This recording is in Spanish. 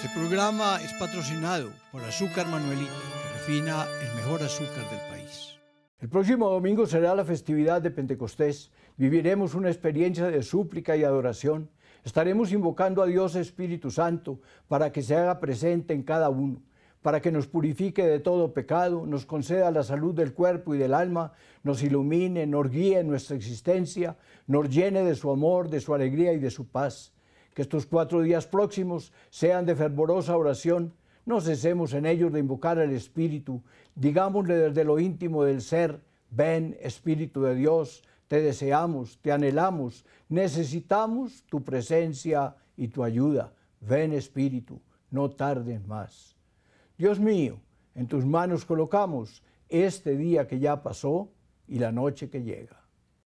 Este programa es patrocinado por Azúcar Manuelita, que refina el mejor azúcar del país. El próximo domingo será la festividad de Pentecostés. Viviremos una experiencia de súplica y adoración. Estaremos invocando a Dios Espíritu Santo para que se haga presente en cada uno, para que nos purifique de todo pecado, nos conceda la salud del cuerpo y del alma, nos ilumine, nos guíe en nuestra existencia, nos llene de su amor, de su alegría y de su paz que estos cuatro días próximos sean de fervorosa oración, no cesemos en ellos de invocar al Espíritu, digámosle desde lo íntimo del ser, ven Espíritu de Dios, te deseamos, te anhelamos, necesitamos tu presencia y tu ayuda, ven Espíritu, no tardes más. Dios mío, en tus manos colocamos este día que ya pasó y la noche que llega.